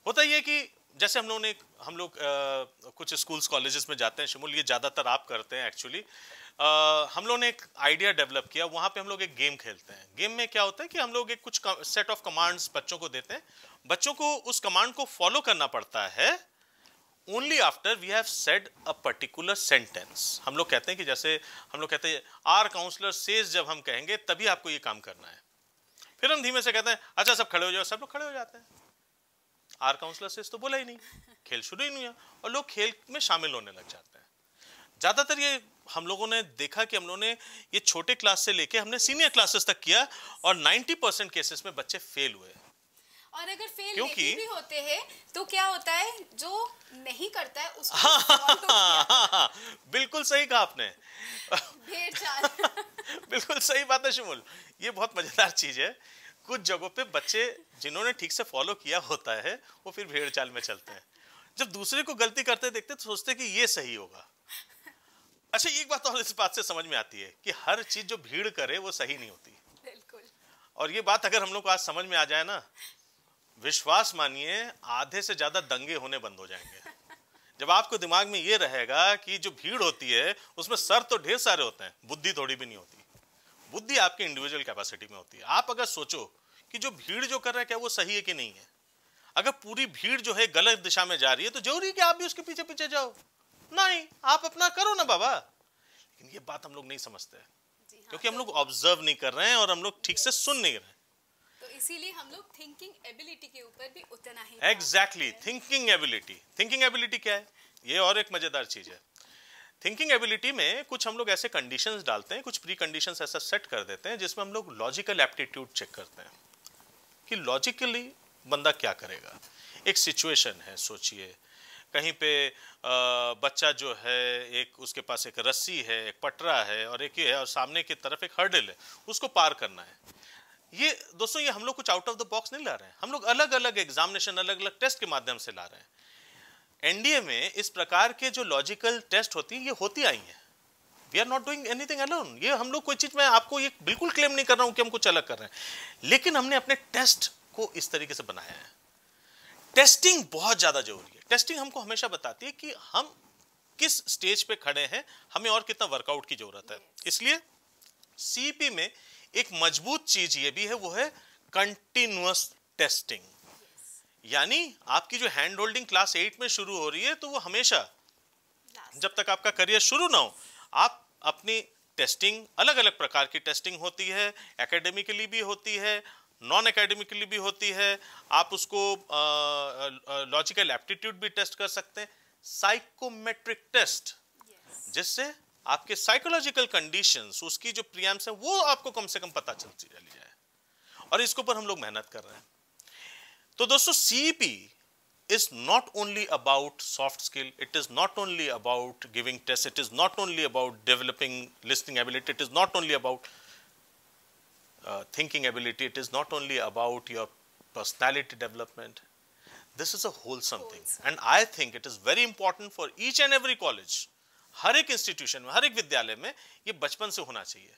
B: होता यह कि जैसे हम लोगों ने हम लोग कुछ स्कूल्स कॉलेजेस में जाते हैं शिमुल ये ज़्यादातर आप करते हैं एक्चुअली हम लोगों ने एक आइडिया डेवलप किया वहाँ पे हम लोग एक गेम खेलते हैं गेम में क्या होता है कि हम लोग एक कुछ सेट ऑफ कमांड्स बच्चों को देते हैं बच्चों को उस कमांड को फॉलो करना पड़ता है only after we have said a particular sentence हम लोग कहते हैं कि जैसे हम लोग कहते हैं आर काउंसलर सेज जब हम कहेंगे तभी आपको ये काम करना है फिर हम धीमे से कहते हैं अच्छा सब खड़े हो जाओ सब लोग खड़े हो जाते हैं आर काउंसलर सेज तो बोला ही नहीं खेल शुरू ही नहीं हुआ और लोग खेल में शामिल होने लग जाते हैं ज़्यादातर ये हम लोगों ने देखा कि हम लोगों ने ये छोटे क्लास से लेके हमने सीनियर क्लासेस तक किया और 90 परसेंट केसेस में बच्चे फेल हुए
A: और अगर फेल क्योंकि भी होते हैं तो क्या होता है जो नहीं करता है उसको हाँ,
B: हाँ, हाँ, बिल्कुल सही कहा आपने बिल्कुल सही बात है शिमुल ये बहुत मजेदार चीज है कुछ जगहों पे बच्चे जिन्होंने ठीक से फॉलो किया होता है वो फिर भेड़ चाल में चलते हैं जब दूसरे को गलती करते देखते तो सोचते कि ये सही होगा अच्छा एक बात और इस बात से समझ में आती है कि हर चीज जो भीड़ करे वो सही नहीं होती बिल्कुल और ये बात अगर हम लोग को आज समझ में आ जाए ना विश्वास मानिए आधे से ज़्यादा दंगे होने बंद हो जाएंगे जब आपको दिमाग में ये रहेगा कि जो भीड़ होती है उसमें सर तो ढेर सारे होते हैं बुद्धि थोड़ी भी नहीं होती बुद्धि आपके इंडिविजुअल कैपेसिटी में होती है आप अगर सोचो कि जो भीड़ जो कर रहा है क्या वो सही है कि नहीं है अगर पूरी भीड़ जो है गलत दिशा में जा रही है तो जरूरी है कि आप भी उसके पीछे पीछे जाओ नहीं आप अपना करो ना बाबा लेकिन ये बात हम लोग नहीं समझते हाँ, क्योंकि हम लोग ऑब्जर्व नहीं कर रहे हैं और हम लोग ठीक से सुन नहीं रहे
A: तो इसीलिए हम लोग थिंकिंग एबिलिटी के ऊपर भी उतना ही
B: exactly thinking ability thinking ability क्या है ये और एक मज़ेदार चीज़ है थिंकिंग एबिलिटी में कुछ हम लोग ऐसे कंडीशंस डालते हैं कुछ प्री कंडीशंस ऐसा सेट कर देते हैं जिसमें हम लोग लॉजिकल एप्टीट्यूड चेक करते हैं कि लॉजिकली बंदा क्या करेगा एक सिचुएशन है सोचिए कहीं पे बच्चा जो है एक उसके पास एक रस्सी है एक पटरा है और एक ये है और सामने की तरफ एक हर्डल है उसको पार करना है ये दोस्तों ये हम लोग कुछ आउट ऑफ द बॉक्स नहीं ला रहे हैं हम लोग अलग अलग एग्जामिनेशन अलग अलग टेस्ट के माध्यम से ला रहे हैं एनडीए में इस प्रकार के जो लॉजिकल टेस्ट होती है ये होती आई हैं we are not doing anything alone ये हम लोग कोई चीज़ में आपको ये बिल्कुल क्लेम नहीं कर रहा हूँ कि हम कुछ अलग कर रहे हैं लेकिन हमने अपने टेस्ट को इस तरीके से बनाया है टेस्टिंग बहुत ज़्यादा जरूरी है टेस्टिंग हमको हमेशा बताती है कि हम किस स्टेज पे खड़े हैं हमें और कितना वर्कआउट की जरूरत है इसलिए सीपी में एक मजबूत चीज ये भी है वो है कंटिन्यूस टेस्टिंग यानी आपकी जो हैंड होल्डिंग क्लास एट में शुरू हो रही है तो वो हमेशा जब तक आपका करियर शुरू ना हो आप अपनी टेस्टिंग अलग अलग प्रकार की टेस्टिंग होती है एकेडमिकली भी होती है नॉन एकेडमिकली भी होती है आप उसको लॉजिकल एप्टीट्यूड भी टेस्ट कर सकते हैं साइकोमेट्रिक टेस्ट yes. जिससे आपके साइकोलॉजिकल कंडीशंस उसकी जो प्रियम्स है वो आपको कम से कम पता चलती चली जाए और इसके ऊपर हम लोग मेहनत कर रहे हैं तो दोस्तों CEP is not only about soft skill it is not only about giving tests it is not only about developing listening ability it is not only about uh, thinking ability it is not only about your personality development this is a wholesome, wholesome thing and i think it is very important for each and every college हर एक institution में हर एक विद्यालय में ये बचपन से होना चाहिए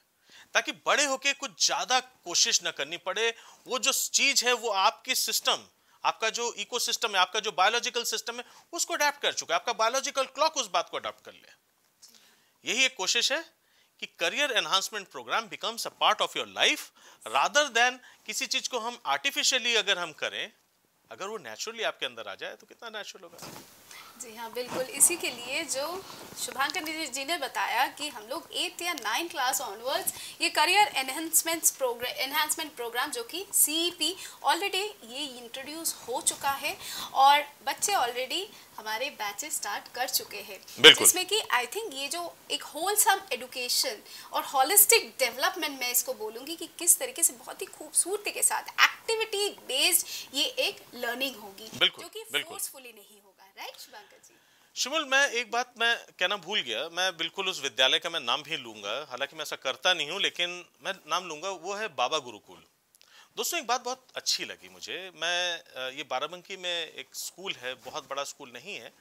B: ताकि बड़े होके कुछ ज़्यादा कोशिश ना करनी पड़े वो जो चीज़ है वो आपकी सिस्टम आपका जो इकोसिस्टम है आपका जो बायोलॉजिकल सिस्टम है उसको अडेप्ट कर चुका है आपका बायोलॉजिकल क्लॉक उस बात को अडाप्ट कर ले यही एक कोशिश है कि career enhancement program becomes a part of your life rather than किसी चीज़ को हम आर्टिफिशियली अगर हम करें अगर वो नेचुरली आपके अंदर आ जाए तो कितना नेचुरल होगा
A: जी हाँ बिल्कुल इसी के लिए जो शुभांकर जी ने बताया कि हम लोग एट्थ या नाइन्थ क्लास ऑनवर्ड्स ये career enhancements program enhancement program जो कि सी ऑलरेडी e ये इंट्रोड्यूस हो चुका है और बच्चे ऑलरेडी हमारे बैचेस स्टार्ट कर चुके हैं जिसमें कि आई थिंक ये जो एक होलसम एडुकेशन और होलिस्टिक डेवलपमेंट मैं इसको बोलूँगी कि किस तरीके से बहुत ही खूबसूरती के साथ एक्टिविटी बेस्ड ये एक लर्निंग होगी जो कि फोर्सफुली
B: नहीं होगी राइट जी शुमल मैं एक बात मैं कहना भूल गया मैं बिल्कुल उस विद्यालय का मैं नाम भी लूंगा हालांकि मैं ऐसा करता नहीं हूं लेकिन मैं नाम लूंगा वो है बाबा गुरुकुल दोस्तों एक बात बहुत अच्छी लगी मुझे मैं ये बाराबंकी में एक स्कूल है बहुत बड़ा स्कूल नहीं है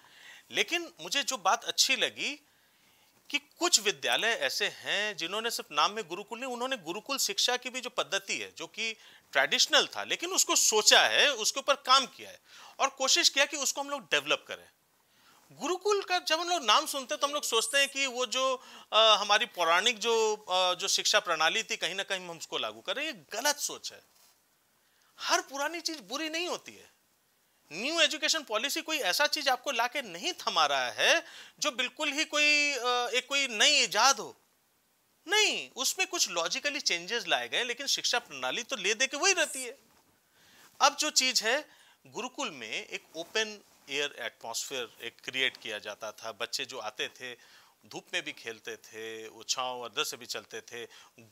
B: लेकिन मुझे जो बात अच्छी लगी कि कुछ विद्यालय ऐसे हैं जिन्होंने सिर्फ नाम में गुरुकुल नहीं उन्होंने गुरुकुल शिक्षा की भी जो पद्धति है जो कि ट्रेडिशनल था लेकिन उसको सोचा है उसके ऊपर काम किया है और कोशिश किया कि उसको हम लोग डेवलप करें गुरुकुल का जब हम लोग नाम सुनते हैं तो हम लोग सोचते हैं कि वो जो आ, हमारी पौराणिक जो आ, जो शिक्षा प्रणाली थी कहीं ना कहीं हम उसको लागू करें ये गलत सोच है हर पुरानी चीज बुरी नहीं होती है न्यू एजुकेशन पॉलिसी कोई ऐसा चीज आपको लाके नहीं थमा रहा है जो बिल्कुल ही कोई एक कोई नई ईजाद हो नहीं उसमें कुछ लॉजिकली चेंजेस लाए गए लेकिन शिक्षा प्रणाली तो ले दे के वही रहती है अब जो चीज है गुरुकुल में एक ओपन एयर एटमोसफेयर एक क्रिएट किया जाता था बच्चे जो आते थे धूप में भी खेलते थे वो छाँव अंदर से भी चलते थे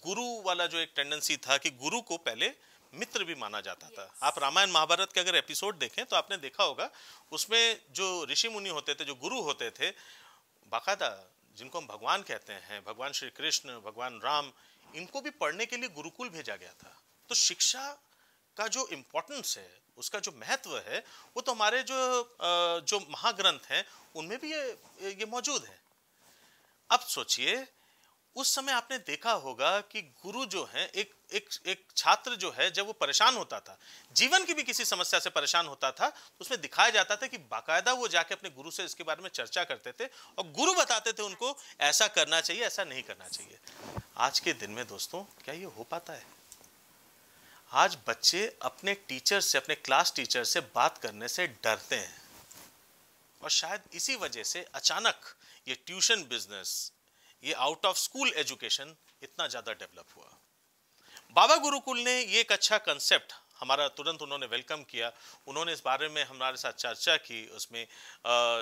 B: गुरु वाला जो एक टेंडेंसी था कि गुरु को पहले मित्र भी माना जाता था आप रामायण महाभारत के अगर एपिसोड देखें तो आपने देखा होगा उसमें जो ऋषि मुनि होते थे जो गुरु होते थे बाकायदा जिनको हम भगवान कहते हैं भगवान श्री कृष्ण भगवान राम इनको भी पढ़ने के लिए गुरुकुल भेजा गया था तो शिक्षा का जो इम्पोर्टेंस है उसका जो महत्व है वो तो हमारे जो जो महाग्रंथ हैं उनमें भी ये ये मौजूद है अब सोचिए उस समय आपने देखा होगा कि गुरु जो हैं एक एक एक छात्र जो है जब वो परेशान होता था जीवन की भी किसी समस्या से परेशान होता था तो उसमें दिखाया जाता था कि बाकायदा वो जाके अपने गुरु से इसके बारे में चर्चा करते थे और गुरु बताते थे उनको ऐसा करना चाहिए ऐसा नहीं करना चाहिए आज के दिन में दोस्तों क्या ये हो पाता है आज बच्चे अपने टीचर से अपने क्लास टीचर से बात करने से डरते हैं और शायद इसी वजह से अचानक ये ट्यूशन बिजनेस ये आउट ऑफ स्कूल एजुकेशन इतना ज़्यादा डेवलप हुआ बाबा गुरुकुल ने ये एक अच्छा कंसेप्ट हमारा तुरंत उन्होंने वेलकम किया उन्होंने इस बारे में हमारे साथ चर्चा की उसमें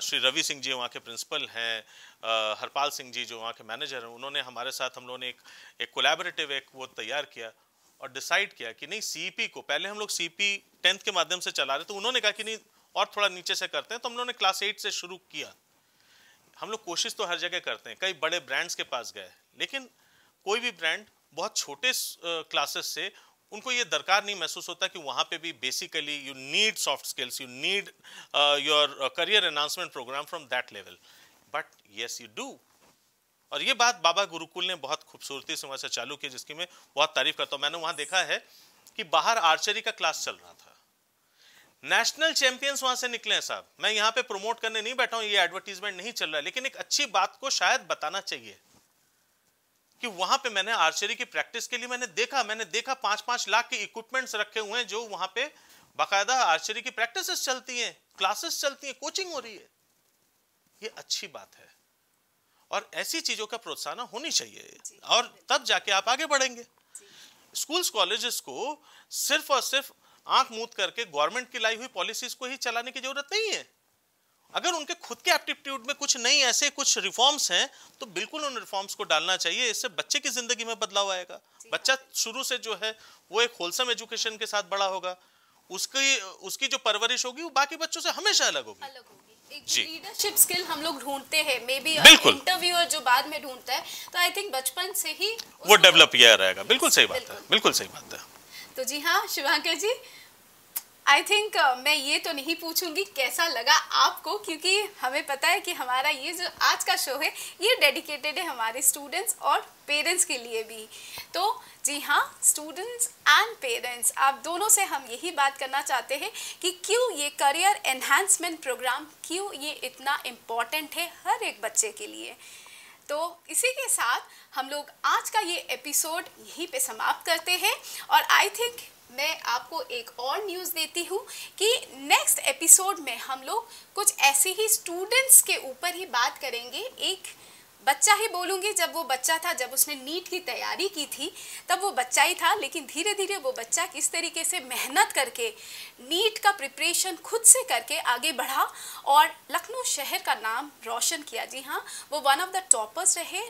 B: श्री रवि सिंह जी वहाँ के प्रिंसिपल हैं हरपाल सिंह जी जो वहाँ के मैनेजर हैं उन्होंने हमारे साथ हम लोगों ने एक एक कोलेबरेटिव एक वो तैयार किया और डिसाइड किया कि नहीं सीपी को पहले हम लोग सी टेंथ के माध्यम से चला रहे तो उन्होंने कहा कि नहीं और थोड़ा नीचे से करते हैं तो हम लोगों ने क्लास एट से शुरू किया हम लोग कोशिश तो हर जगह करते हैं कई बड़े ब्रांड्स के पास गए लेकिन कोई भी ब्रांड बहुत छोटे क्लासेस से उनको ये दरकार नहीं महसूस होता कि वहाँ पे भी basically you need soft skills you need your career enhancement program from that level but yes you do और ये बात बाबा गुरुकुल ने बहुत खूबसूरती से वहाँ से चालू की जिसकी मैं बहुत तारीफ करता हूँ मैंने वहाँ देखा है कि बाहर आर्चरी का क्लास चल रहा था नेशनल चैंपियंस वहां से निकले हैं साहब मैं यहाँ पे प्रमोट करने नहीं बैठा हूँ ये एडवर्टीजमेंट नहीं चल रहा है लेकिन एक अच्छी बात को शायद बताना चाहिए कि वहां पे मैंने आर्चरी की प्रैक्टिस के लिए मैंने देखा मैंने देखा पांच पांच लाख के इक्विपमेंट्स रखे हुए हैं जो वहां पे बाकायदा आर्चरी की प्रैक्टिस चलती हैं क्लासेस चलती हैं कोचिंग हो रही है ये अच्छी बात है और ऐसी चीजों का प्रोत्साहन होनी चाहिए और तब जाके आप आगे बढ़ेंगे स्कूल्स कॉलेजेस को सिर्फ और सिर्फ आंख मूत करके गवर्नमेंट की लाई हुई पॉलिसीज को ही चलाने की जरूरत नहीं है अगर उनके खुद के एप्टीट्यूड में कुछ नहीं ऐसे कुछ रिफॉर्म्स हैं तो बिल्कुल उन रिफॉर्म्स को डालना चाहिए इससे बच्चे की ज़िंदगी में बदलाव आएगा बच्चा हाँ। शुरू से जो है वो एक होलसम एजुकेशन के साथ बड़ा होगा उसकी उसकी जो परवरिश होगी वो बाकी बच्चों से हमेशा अलग होगी अलग होगी
A: लीडरशिप स्किल हम लोग ढूंढते हैं मे बी
B: इंटरव्यूअर
A: जो बाद में ढूंढता है तो आई थिंक बचपन से ही
B: वो डेवलप किया रहेगा बिल्कुल सही बात है बिल्कुल सही बात है
A: तो जी हाँ शिवांकर जी आई थिंक uh, मैं ये तो नहीं पूछूंगी कैसा लगा आपको क्योंकि हमें पता है कि हमारा ये जो आज का शो है ये डेडिकेटेड है हमारे स्टूडेंट्स और पेरेंट्स के लिए भी तो जी हाँ स्टूडेंट्स एंड पेरेंट्स आप दोनों से हम यही बात करना चाहते हैं कि क्यों ये करियर एनहेंसमेंट प्रोग्राम क्यों ये इतना इम्पॉर्टेंट है हर एक बच्चे के लिए तो इसी के साथ हम लोग आज का ये एपिसोड यहीं पे समाप्त करते हैं और आई थिंक मैं आपको एक और न्यूज़ देती हूँ कि नेक्स्ट एपिसोड में हम लोग कुछ ऐसे ही स्टूडेंट्स के ऊपर ही बात करेंगे एक बच्चा ही बोलूँगी जब वो बच्चा था जब उसने नीट की तैयारी की थी तब वो बच्चा ही था लेकिन धीरे धीरे वो बच्चा किस तरीके से मेहनत करके नीट का प्रिपरेशन खुद से करके आगे बढ़ा और लखनऊ शहर का नाम रोशन किया जी हाँ वो वन ऑफ द टॉपर्स रहे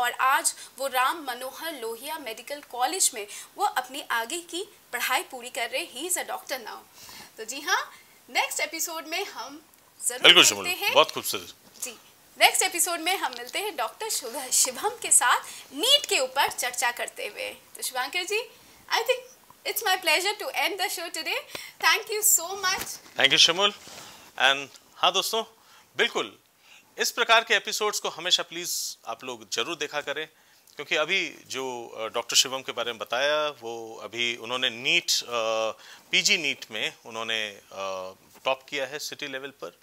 A: और आज वो राम मनोहर लोहिया मेडिकल कॉलेज में वो अपनी आगे की पढ़ाई पूरी कर रहे he is a doctor now तो जी हाँ नेक्स्ट एपिसोड में हम जरूर देखते हैं बहुत खूबसूरत नेक्स्ट एपिसोड में हम मिलते हैं डॉक्टर शिवम के साथ नीट के ऊपर चर्चा करते हुए तो Shubhankar ji I think it's my pleasure to end the show today thank you so
B: much thank you Shamul. And हाँ दोस्तों बिल्कुल इस प्रकार के एपिसोड्स को हमेशा प्लीज़ आप लोग जरूर देखा करें क्योंकि अभी जो डॉक्टर शिवम के बारे में बताया वो अभी उन्होंने नीट पीजी नीट में उन्होंने टॉप किया है सिटी लेवल पर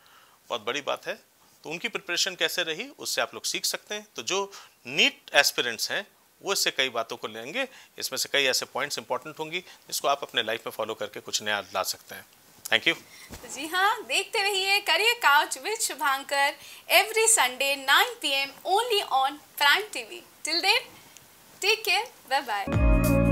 B: बहुत बड़ी बात है तो उनकी प्रिपरेशन कैसे रही उससे आप लोग सीख सकते हैं तो जो नीट एस्पिरेंट्स हैं वो इससे कई बातों को लेंगे इसमें से कई ऐसे पॉइंट्स इंपॉर्टेंट होंगी जिसको आप अपने लाइफ में फॉलो करके कुछ नया ला सकते हैं थैंक यू
A: जी हाँ देखते रहिए career couch with Shubhankar every Sunday 9 PM only on Prime TV till then take care bye bye